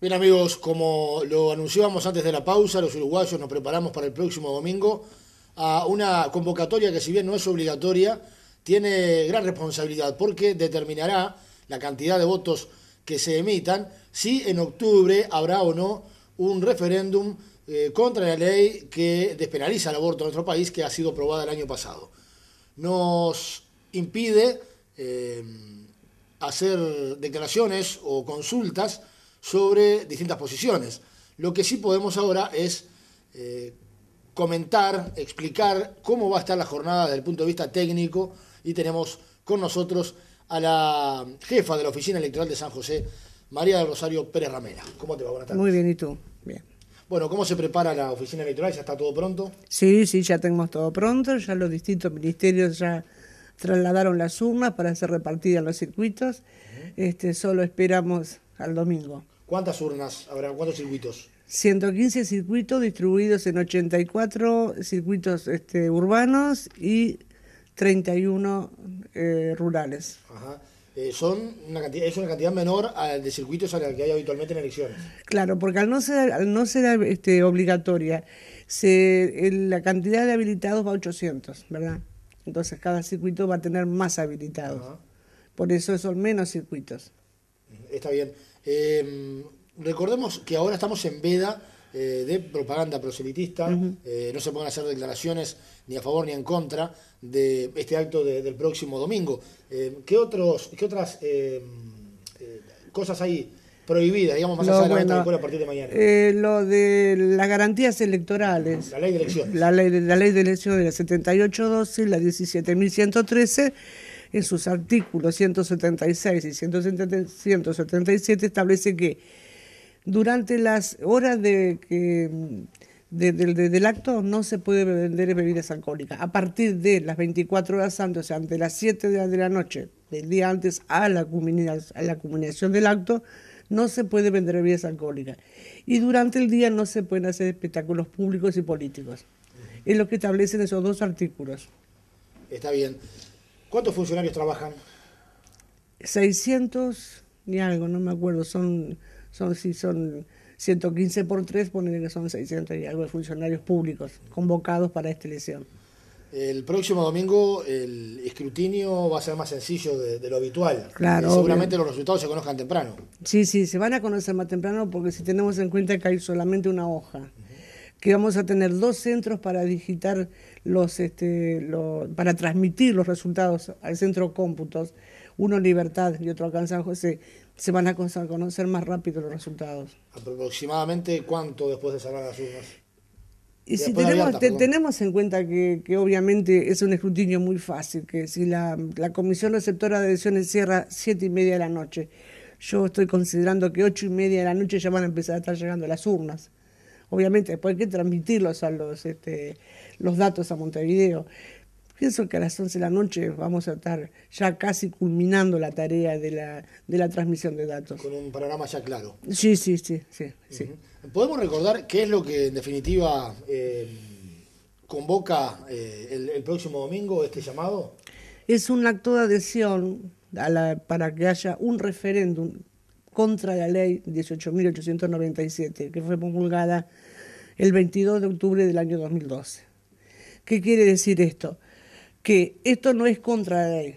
Bien amigos, como lo anunciábamos antes de la pausa, los uruguayos nos preparamos para el próximo domingo a una convocatoria que si bien no es obligatoria, tiene gran responsabilidad porque determinará la cantidad de votos que se emitan si en octubre habrá o no un referéndum eh, contra la ley que despenaliza el aborto en nuestro país que ha sido aprobada el año pasado. Nos impide eh, hacer declaraciones o consultas sobre distintas posiciones. Lo que sí podemos ahora es eh, comentar, explicar cómo va a estar la jornada desde el punto de vista técnico y tenemos con nosotros a la jefa de la Oficina Electoral de San José, María del Rosario Pérez Ramera. ¿Cómo te va? Buenas tardes. Muy bien, ¿y tú? Bien. Bueno, ¿cómo se prepara la Oficina Electoral? ¿Ya está todo pronto? Sí, sí, ya tenemos todo pronto, ya los distintos ministerios ya trasladaron las urnas para ser repartidas en los circuitos. Este, solo esperamos al domingo. ¿Cuántas urnas habrá? ¿Cuántos circuitos? 115 circuitos distribuidos en 84 circuitos este, urbanos y 31 eh, rurales. Ajá. Eh, son una cantidad, es una cantidad menor al de circuitos a que hay habitualmente en elecciones. Claro, porque al no ser, no ser este, obligatoria, se, la cantidad de habilitados va a 800, ¿verdad? Entonces cada circuito va a tener más habilitados. Por eso son menos circuitos. Está bien. Em, recordemos que ahora estamos en veda eh, de propaganda proselitista. Eh, no se pueden hacer declaraciones ni a favor ni en contra de este acto del próximo domingo. Em, ¿qué, otros, ¿Qué otras em, eh, cosas hay prohibida, digamos, a partir eh, lo de las garantías electorales. La ley de elecciones. La ley, de ley de la 7812, la 17113 en sus artículos 176 y 177 establece que durante las horas de, del acto no se puede vender bebidas alcohólicas. A partir de las 24 horas antes, o sea, ante las 7 de la, noche, del día antes a la, a la culminación del acto, no se puede vender bebidas alcohólicas. Y durante el día no se pueden hacer espectáculos públicos y políticos. Es lo que establecen esos dos artículos. Está bien. ¿Cuántos funcionarios trabajan? 600 y algo, no me acuerdo. Son, son si son 115 por 3, ponen que son 600 y algo de funcionarios públicos convocados para esta elección. El próximo domingo el escrutinio va a ser más sencillo de, lo habitual. Claro. Seguramente los resultados se conozcan temprano. Sí, sí, se van a conocer más temprano porque si tenemos en cuenta que hay solamente una hoja, que vamos a tener dos centros para digitar los, este, para transmitir los resultados al centro cómputos, uno en Libertad y otro acá en se van a conocer más rápido los resultados. ¿Aproximadamente cuánto después de cerrar las urnas? Y si tenemos, tenemos en cuenta que, obviamente es un escrutinio muy fácil, que si la, comisión receptora de Decisiones cierra siete y media de la noche, yo estoy considerando que ocho y media de la noche ya van a empezar a estar llegando las urnas. Obviamente después hay que transmitirlos a los, este, los datos a Montevideo. Pienso que a las 11 de la noche vamos a estar ya casi culminando la tarea de la, transmisión de datos. Con un panorama ya claro. Sí, sí, sí. ¿Podemos recordar qué es lo que en definitiva eh, convoca eh, el, próximo domingo este llamado? Es un acto de adhesión para que haya un referéndum contra la ley 18.897, que fue promulgada el 22 de octubre del año 2012. ¿Qué quiere decir esto? que esto no es contra la ley,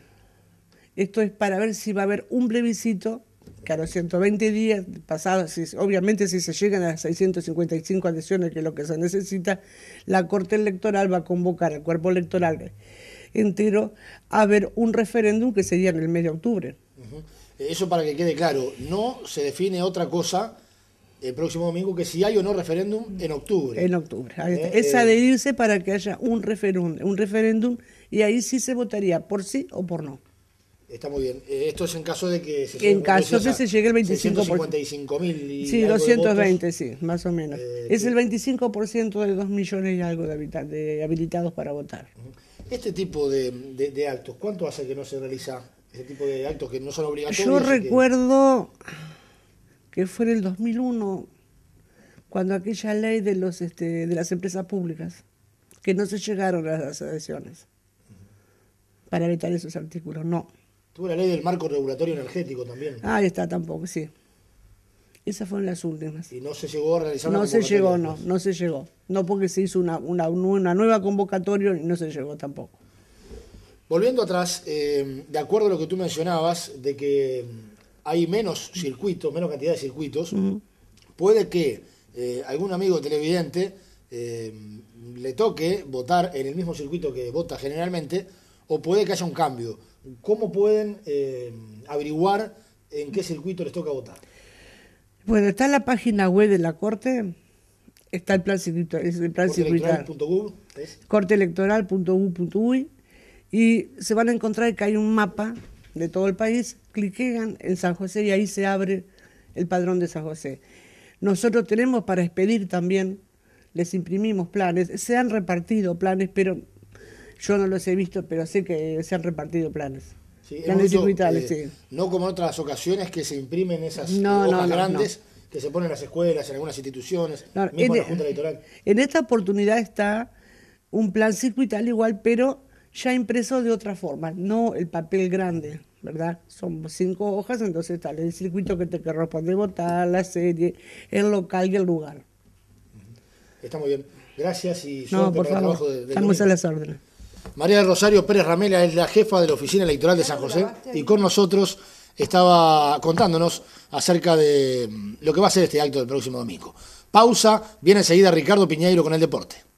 esto es para ver si va a haber un plebiscito que a los 120 días pasados, obviamente si se llegan a 655 adhesiones, que es lo que se necesita, la Corte Electoral va a convocar al cuerpo electoral entero a ver un referéndum que sería en el mes de octubre. Eso para que quede claro, no se define otra cosa el próximo domingo que si hay o no referéndum en octubre. En octubre. Eh, es eh, adherirse para que haya un referéndum, un referéndum y ahí sí se votaría por sí o por no. Está muy bien. Eh, esto es en caso de que se En caso de que se llegue el 25%. y Sí, 220, sí, más o menos. es el 25% de 2 millones y algo de, habitantes habilitados para votar. Este tipo de, actos, ¿cuánto hace que no se realiza? Este tipo de actos que no son obligatorios. Yo recuerdo que fue en el 2001, cuando aquella ley de, los, este, de las empresas públicas, que no se llegaron a las adhesiones para evitar esos artículos, no. Tuvo la ley del marco regulatorio energético también. Ah, ahí está, tampoco, sí. Esas fueron las últimas. ¿Y no se llegó a realizar No se llegó, no, no se llegó. No porque se hizo una, una, nueva convocatoria y no se llegó tampoco. Volviendo atrás, eh, de acuerdo a lo que tú mencionabas, de que hay menos circuitos, menos cantidad de circuitos, puede que eh, algún amigo televidente eh, le toque votar en el mismo circuito que vota generalmente, o puede que haya un cambio. ¿Cómo pueden eh, averiguar en qué circuito les toca votar? Bueno, está en la página web de la Corte, está el plan circuito, es el plan y se van a encontrar que hay un mapa de todo el país cliquean en San José y ahí se abre el padrón de San José. Nosotros tenemos para expedir también, les imprimimos planes, se han repartido planes, pero yo no los he visto, pero sé que se han repartido planes. Sí, planes circuitales, eh, sí. No como en otras ocasiones que se imprimen esas hojas grandes que se ponen en las escuelas, en algunas instituciones, la Junta Electoral. En esta oportunidad está un plan circuital igual, pero ya impreso de otra forma, no el papel grande, ¿verdad? Son cinco hojas, entonces está el circuito que te corresponde votar, la serie, el local y el lugar. Está muy bien. Gracias y suerte trabajo de, Estamos a las órdenes. María del Rosario Pérez Ramela es la jefa de la Oficina Electoral de San José y con nosotros estaba contándonos acerca de lo que va a ser este acto del próximo domingo. Pausa, viene enseguida Ricardo Piñeiro con el deporte.